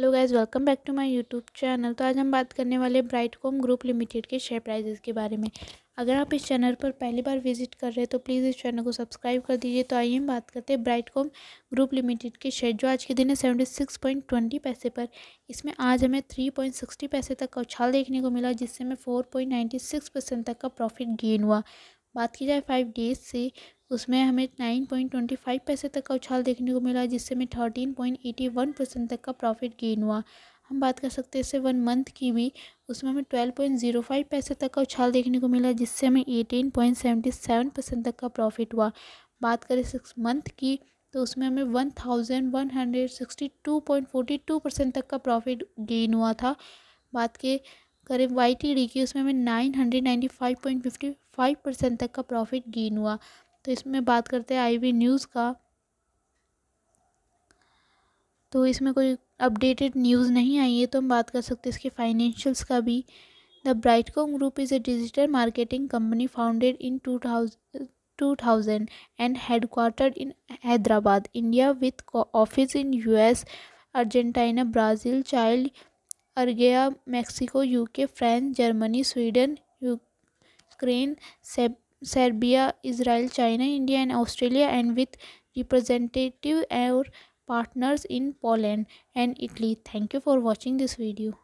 Hello guys welcome back to my YouTube channel तो आज हम बात करने वाले ब्राइट कॉम ग्रुप लिमिटेड के शेयर प्राइजेस के बारे में अगर आप इस चैनल पर पहली बार विजिट कर रहे हैं तो प्लीज़ इस चैनल को सब्सक्राइब कर दीजिए तो आइए हम बात करते हैं ब्राइट कॉम ग्रुप लिमिटेड के शेयर जो आज के दिन है सेवेंटी सिक्स पॉइंट ट्वेंटी पैसे पर इसमें आज हमें थ्री पॉइंट सिक्सटी पैसे तक का उछाल देखने को मिला जिससे हमें four point ninety six percent तक का प्रॉफिट गेन हुआ बात की जाए फाइव डेज से उसमें हमें नाइन पॉइंट ट्वेंटी फाइव पैसे तक का उछाल देखने को मिला जिससे हमें thirteen point eighty one percent तक का प्रॉफिट गेन हुआ हम बात कर सकते हैं इससे वन मंथ की भी उसमें हमें ट्वेल्व पॉइंट जीरो फाइव पैसे तक का उछाल देखने को मिला जिससे हमें eighteen point seventy seven percent तक का प्रॉफिट हुआ बात करें सिक्स मंथ की तो उसमें हमें one thousand one hundred sixty two point forty two percent तक का प्रॉफिट गेन हुआ था बात के करें वाई टी डी की उसमें हमें nine hundred ninety five point fifty five percent तक का प्रॉफिट गेन हुआ तो इसमें बात करते हैं आईवी न्यूज़ का तो इसमें कोई अपडेटेड न्यूज़ नहीं आई है तो हम बात कर सकते हैं इसके फाइनेंशियल्स का भी the Brightcom group is a digital marketing company founded in two thousand two thousand and quarter in Hyderabad India with office in US Argentina Brazil Chile अर्गिया Mexico UK France Germany Sweden Ukraine सेप Serbia, Israel, China, India, and Australia, and with representative or partners in Poland and Italy. Thank you for watching this video.